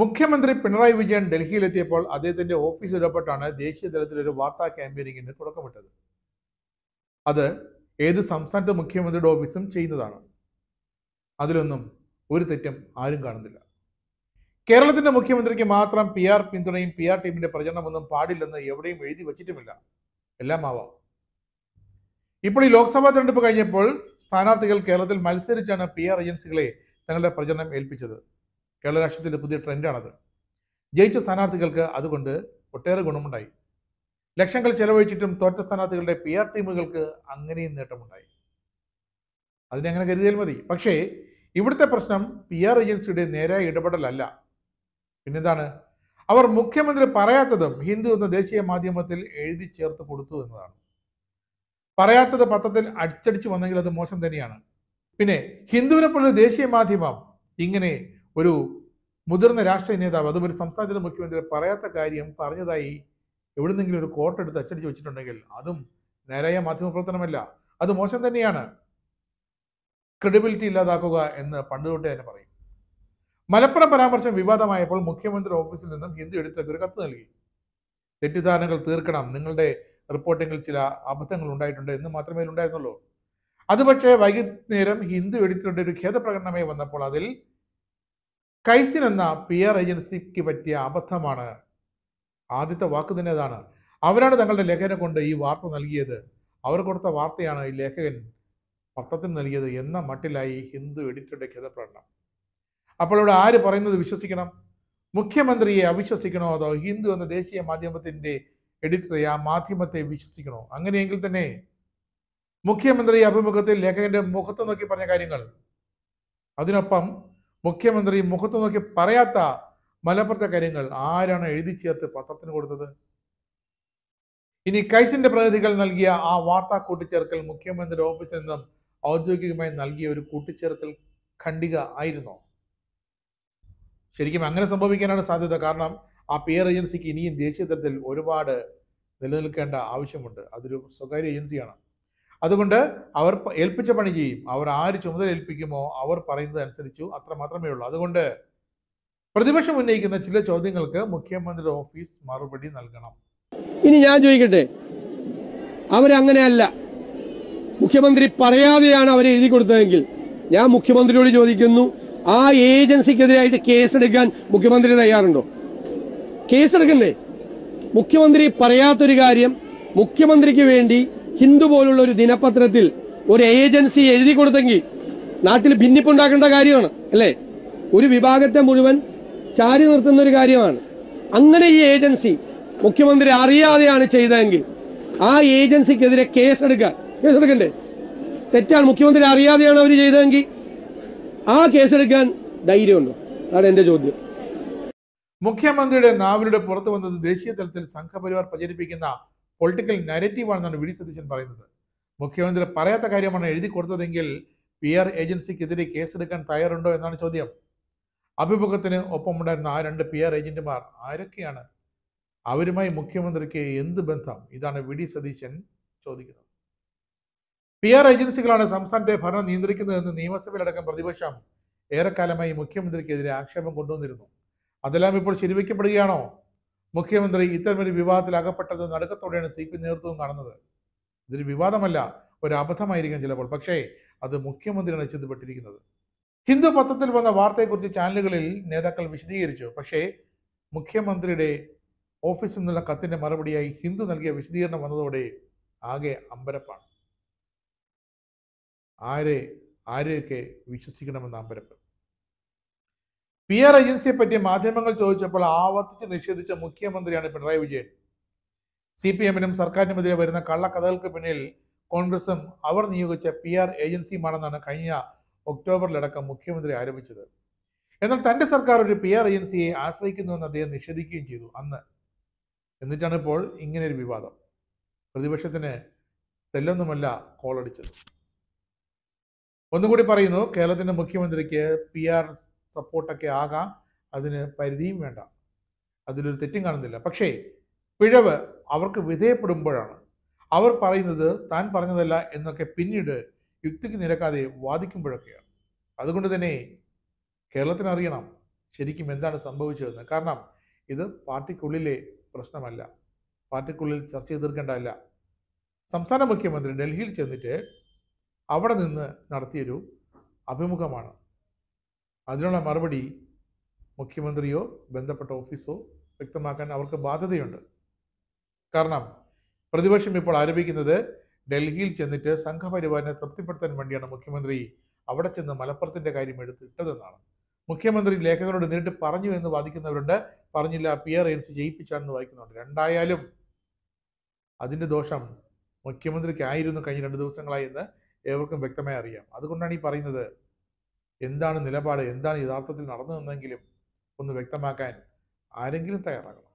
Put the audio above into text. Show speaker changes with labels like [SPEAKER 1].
[SPEAKER 1] മുഖ്യമന്ത്രി പിണറായി വിജയൻ ഡൽഹിയിലെത്തിയപ്പോൾ അദ്ദേഹത്തിന്റെ ഓഫീസ് ഇടപെട്ടാണ് ദേശീയ ഒരു വാർത്താ ക്യാമ്പയിനിങ്ങിന് തുടക്കമിട്ടത് അത് ഏത് സംസ്ഥാനത്തെ മുഖ്യമന്ത്രിയുടെ ഓഫീസും ചെയ്യുന്നതാണ് അതിലൊന്നും ഒരു തെറ്റും ആരും കാണുന്നില്ല കേരളത്തിന്റെ മുഖ്യമന്ത്രിക്ക് മാത്രം പി ആർ പിന്തുണയും പി ആർ ടീമിന്റെ പ്രചരണമൊന്നും പാടില്ലെന്ന് എവിടെയും എഴുതി വച്ചിട്ടുമില്ല എല്ലാം ആവാം ഇപ്പോൾ ഈ ലോക്സഭാ തെരഞ്ഞെടുപ്പ് കഴിഞ്ഞപ്പോൾ സ്ഥാനാർത്ഥികൾ കേരളത്തിൽ മത്സരിച്ചാണ് പി ആർ ഏജൻസികളെ തങ്ങളുടെ പ്രചരണം ഏൽപ്പിച്ചത് കേരള രാഷ്ട്രീയത്തിൻ്റെ പുതിയ ട്രെൻഡാണത് ജയിച്ച സ്ഥാനാർത്ഥികൾക്ക് അതുകൊണ്ട് ഒട്ടേറെ ഗുണമുണ്ടായി ലക്ഷങ്ങൾ ചെലവഴിച്ചിട്ടും തോറ്റ സ്ഥാനാർത്ഥികളുടെ പി ആർ ടീമുകൾക്ക് അങ്ങനെയും നേട്ടമുണ്ടായി അതിനെ കരുതിയാൽ മതി പക്ഷേ ഇവിടുത്തെ പ്രശ്നം പി ആർ ഏജൻസിയുടെ നേരായ ഇടപെടലല്ല പിന്നെന്താണ് അവർ മുഖ്യമന്ത്രി പറയാത്തതും ഹിന്ദു എന്ന ദേശീയ മാധ്യമത്തിൽ എഴുതി ചേർത്ത് കൊടുത്തു എന്നതാണ് പറയാത്തത് പത്രത്തിൽ അടിച്ചടിച്ചു വന്നെങ്കിൽ അത് മോശം തന്നെയാണ് പിന്നെ ഹിന്ദുവിനെ പോലൊരു ദേശീയ മാധ്യമം ഇങ്ങനെ ഒരു മുതിർന്ന രാഷ്ട്രീയ നേതാവ് അതും ഒരു സംസ്ഥാനത്തിൻ്റെ മുഖ്യമന്ത്രി പറയാത്ത കാര്യം പറഞ്ഞതായി എവിടുന്നെങ്കിലും ഒരു കോട്ട് എടുത്ത് അച്ചടിച്ച് വെച്ചിട്ടുണ്ടെങ്കിൽ അതും നേരായ മാധ്യമപ്രവർത്തനമല്ല അത് മോശം തന്നെയാണ് ക്രെഡിബിലിറ്റി ഇല്ലാതാക്കുക എന്ന് പണ്ട് തൊട്ടേ തന്നെ പറയും മലപ്പുറം പരാമർശം വിവാദമായപ്പോൾ മുഖ്യമന്ത്രി ഓഫീസിൽ നിന്നും ഹിന്ദു എഡിറ്റർക്ക് ഒരു കത്ത് നൽകി തെറ്റിദ്ധാരണകൾ തീർക്കണം നിങ്ങളുടെ റിപ്പോർട്ടിങ്ങിൽ ചില അബദ്ധങ്ങൾ ഉണ്ടായിട്ടുണ്ട് എന്ന് മാത്രമേ ഉണ്ടായിരുന്നുള്ളൂ അതുപക്ഷേ വൈകുന്നേരം ഹിന്ദു എഡിറ്ററുടെ ഒരു ഖേദപ്രകടനമായി വന്നപ്പോൾ അതിൽ കൈസിൻ എന്ന പി ആർ ഏജൻസിക്ക് പറ്റിയ അബദ്ധമാണ് ആദ്യത്തെ വാക്ക് തന്നെ അതാണ് അവരാണ് തങ്ങളുടെ ലേഖകനെ കൊണ്ട് ഈ വാർത്ത നൽകിയത് അവർ കൊടുത്ത വാർത്തയാണ് ഈ ലേഖകൻ പത്രത്തിന് നൽകിയത് എന്ന മട്ടിലായി ഹിന്ദു എഡിറ്ററുടെ ഖേദപ്രകടനം അപ്പോൾ ഇവിടെ ആര് പറയുന്നത് വിശ്വസിക്കണം മുഖ്യമന്ത്രിയെ അവിശ്വസിക്കണോ അതോ ഹിന്ദു എന്ന ദേശീയ മാധ്യമത്തിൻ്റെ എഡിറ്ററെ ആ മാധ്യമത്തെ വിശ്വസിക്കണോ അങ്ങനെയെങ്കിൽ തന്നെ മുഖ്യമന്ത്രി അഭിമുഖത്തിൽ ലേഖകന്റെ മുഖത്ത് നോക്കി പറഞ്ഞ കാര്യങ്ങൾ അതിനൊപ്പം മുഖ്യമന്ത്രി മുഖത്ത് നോക്കി പറയാത്ത മലപ്പുറത്തെ കാര്യങ്ങൾ ആരാണ് എഴുതി ചേർത്ത് പത്രത്തിന് കൊടുത്തത് ഇനി കൈസിന്റെ പ്രതിനിധികൾ നൽകിയ ആ വാർത്താ കൂട്ടിച്ചേർക്കൽ മുഖ്യമന്ത്രി ഓഫീസിൽ നിന്നും ഔദ്യോഗികമായി നൽകിയ ഒരു കൂട്ടിച്ചേർക്കൽ ഖണ്ഡിക ആയിരുന്നോ ശരിക്കും അങ്ങനെ സംഭവിക്കാനാണ് സാധ്യത കാരണം ആ പിയർ ഏജൻസിക്ക് ഇനിയും ദേശീയ തലത്തിൽ ഒരുപാട് നിലനിൽക്കേണ്ട ആവശ്യമുണ്ട് അതൊരു സ്വകാര്യ ഏജൻസിയാണ് അതുകൊണ്ട് അവർ ഏൽപ്പിച്ച പണി ചെയ്യും അവർ ആര് ചുമതല ഏൽപ്പിക്കുമോ അവർ പറയുന്നത് അനുസരിച്ചു അത്ര മാത്രമേ ഉള്ളൂ അതുകൊണ്ട് പ്രതിപക്ഷം ഉന്നയിക്കുന്ന ചില ചോദ്യങ്ങൾക്ക് മുഖ്യമന്ത്രിയുടെ ഓഫീസ് മറുപടി നൽകണം
[SPEAKER 2] ഇനി ഞാൻ ചോദിക്കട്ടെ അവരങ്ങനെയല്ല മുഖ്യമന്ത്രി പറയാതെയാണ് അവരെ എഴുതി കൊടുത്തതെങ്കിൽ ഞാൻ മുഖ്യമന്ത്രിയോട് ചോദിക്കുന്നു ആ ഏജൻസിക്കെതിരായിട്ട് കേസെടുക്കാൻ മുഖ്യമന്ത്രി തയ്യാറുണ്ടോ കേസെടുക്കണ്ടേ മുഖ്യമന്ത്രി പറയാത്തൊരു കാര്യം മുഖ്യമന്ത്രിക്ക് വേണ്ടി ഹിന്ദു പോലുള്ള ഒരു ദിനപത്രത്തിൽ ഒരു ഏജൻസി എഴുതി കൊടുത്തെങ്കിൽ നാട്ടിൽ ഭിന്നിപ്പുണ്ടാക്കേണ്ട കാര്യമാണ് അല്ലേ ഒരു വിഭാഗത്തെ മുഴുവൻ ചാരി നിർത്തുന്ന ഒരു കാര്യമാണ് അങ്ങനെ ഈ ഏജൻസി മുഖ്യമന്ത്രി അറിയാതെയാണ് ചെയ്തതെങ്കിൽ ആ ഏജൻസിക്കെതിരെ കേസെടുക്കുക കേസെടുക്കണ്ടേ തെറ്റാണ് മുഖ്യമന്ത്രി അറിയാതെയാണ് അവർ ചെയ്തതെങ്കിൽ ആ കേസെടുക്കാൻ ധൈര്യമുണ്ടോ അതാണ് എന്റെ ചോദ്യം
[SPEAKER 1] മുഖ്യമന്ത്രിയുടെ നാവിലൂടെ പുറത്തു വന്നത് ദേശീയ തലത്തിൽ സംഘപരിവാർ പ്രചരിപ്പിക്കുന്ന പൊളിറ്റിക്കൽ നരറ്റീവാണെന്നാണ് വി സതീശൻ പറയുന്നത് മുഖ്യമന്ത്രി പറയാത്ത കാര്യമാണ് എഴുതി കൊടുത്തതെങ്കിൽ പി ആർ ഏജൻസിക്കെതിരെ കേസെടുക്കാൻ തയ്യാറുണ്ടോ എന്നാണ് ചോദ്യം അഭിമുഖത്തിന് ഒപ്പമുണ്ടായിരുന്ന ആ രണ്ട് പി ആർ ഏജന്റുമാർ ആരൊക്കെയാണ് അവരുമായി മുഖ്യമന്ത്രിക്ക് എന്ത് ബന്ധം ഇതാണ് വി സതീശൻ ചോദിക്കുന്നത് പി ആർ ഏജൻസികളാണ് സംസ്ഥാനത്തെ ഭരണം നിയന്ത്രിക്കുന്നതെന്ന് നിയമസഭയിലടക്കം പ്രതിപക്ഷം ഏറെക്കാലമായി മുഖ്യമന്ത്രിക്കെതിരെ ആക്ഷേപം കൊണ്ടുവന്നിരുന്നു അതെല്ലാം ഇപ്പോൾ ശരിവയ്ക്കപ്പെടുകയാണോ മുഖ്യമന്ത്രി ഇത്തരമൊരു വിവാദത്തിൽ അകപ്പെട്ടത് നടുക്കത്തോടെയാണ് സി പി നേതൃത്വം നടന്നത് ഇതൊരു വിവാദമല്ല ഒരു അബദ്ധമായിരിക്കും ചിലപ്പോൾ പക്ഷേ അത് മുഖ്യമന്ത്രിയാണ് ചിന്തപ്പെട്ടിരിക്കുന്നത് ഹിന്ദു പത്രത്തിൽ വന്ന വാർത്തയെക്കുറിച്ച് ചാനലുകളിൽ നേതാക്കൾ വിശദീകരിച്ചു പക്ഷേ മുഖ്യമന്ത്രിയുടെ ഓഫീസിൽ നിന്നുള്ള കത്തിൻ്റെ മറുപടിയായി ഹിന്ദു നൽകിയ വിശദീകരണം വന്നതോടെ ആകെ അമ്പരപ്പാണ് ആരെ ആരെയൊക്കെ വിശ്വസിക്കണമെന്ന അമ്പരപ്പ് പി ആർ ഏജൻസിയെ പറ്റി മാധ്യമങ്ങൾ ചോദിച്ചപ്പോൾ ആവർത്തിച്ച് നിഷേധിച്ച മുഖ്യമന്ത്രിയാണ് പിണറായി വിജയൻ സി പി എമ്മിനും സർക്കാരിനുമെതിരെ വരുന്ന കള്ളക്കഥകൾക്ക് പിന്നിൽ കോൺഗ്രസും അവർ നിയോഗിച്ച പി ആർ ഏജൻസിയുമാണെന്നാണ് കഴിഞ്ഞ ഒക്ടോബറിലടക്കം മുഖ്യമന്ത്രി ആരോപിച്ചത് എന്നാൽ തന്റെ സർക്കാർ ഒരു പി ആർ ഏജൻസിയെ ആശ്രയിക്കുന്നുവെന്ന് അദ്ദേഹം നിഷേധിക്കുകയും ചെയ്തു അന്ന് എന്നിട്ടാണ് ഇപ്പോൾ ഇങ്ങനെയൊരു വിവാദം പ്രതിപക്ഷത്തിന് തെല്ലൊന്നുമല്ല കോളടിച്ചത് ഒന്നുകൂടി പറയുന്നു കേരളത്തിന്റെ മുഖ്യമന്ത്രിക്ക് പി ആർ സപ്പോർട്ടൊക്കെ ആകാം അതിന് പരിധിയും വേണ്ട അതിലൊരു തെറ്റും കാണുന്നില്ല പക്ഷേ പിഴവ് അവർക്ക് വിധേയപ്പെടുമ്പോഴാണ് അവർ പറയുന്നത് താൻ പറഞ്ഞതല്ല എന്നൊക്കെ പിന്നീട് യുക്തിക്ക് നിരക്കാതെ വാദിക്കുമ്പോഴൊക്കെയാണ് അതുകൊണ്ട് തന്നെ കേരളത്തിന് അറിയണം ശരിക്കും എന്താണ് സംഭവിച്ചതെന്ന് കാരണം ഇത് പാർട്ടിക്കുള്ളിലെ പ്രശ്നമല്ല പാർട്ടിക്കുള്ളിൽ ചർച്ച ചെയ്തീർക്കേണ്ടതല്ല സംസ്ഥാന മുഖ്യമന്ത്രി ഡൽഹിയിൽ ചെന്നിട്ട് അവിടെ നിന്ന് നടത്തിയൊരു അഭിമുഖമാണ് അതിനുള്ള മറുപടി മുഖ്യമന്ത്രിയോ ബന്ധപ്പെട്ട ഓഫീസോ വ്യക്തമാക്കാൻ അവർക്ക് ബാധ്യതയുണ്ട് കാരണം പ്രതിപക്ഷം ഇപ്പോൾ ആരോപിക്കുന്നത് ഡൽഹിയിൽ ചെന്നിട്ട് സംഘപരിവാറിനെ തൃപ്തിപ്പെടുത്താൻ വേണ്ടിയാണ് മുഖ്യമന്ത്രി അവിടെ ചെന്ന് മലപ്പുറത്തിന്റെ കാര്യം എടുത്തിട്ടതെന്നാണ് മുഖ്യമന്ത്രി ലേഖകരോട് നേരിട്ട് പറഞ്ഞു എന്ന് വാദിക്കുന്നവരുണ്ട് പറഞ്ഞില്ല പി ആർ എൻസി ജയിപ്പിച്ചാണെന്ന് വായിക്കുന്നുണ്ട് രണ്ടായാലും അതിന്റെ ദോഷം മുഖ്യമന്ത്രിക്കായിരുന്നു കഴിഞ്ഞ രണ്ട് ദിവസങ്ങളായി എന്ന് ഏവർക്കും വ്യക്തമായി അറിയാം അതുകൊണ്ടാണ് ഈ പറയുന്നത് എന്താണ് നിലപാട് എന്താണ് യഥാർത്ഥത്തിൽ നടന്നതെന്നെങ്കിലും ഒന്ന് വ്യക്തമാക്കാൻ ആരെങ്കിലും തയ്യാറാകണം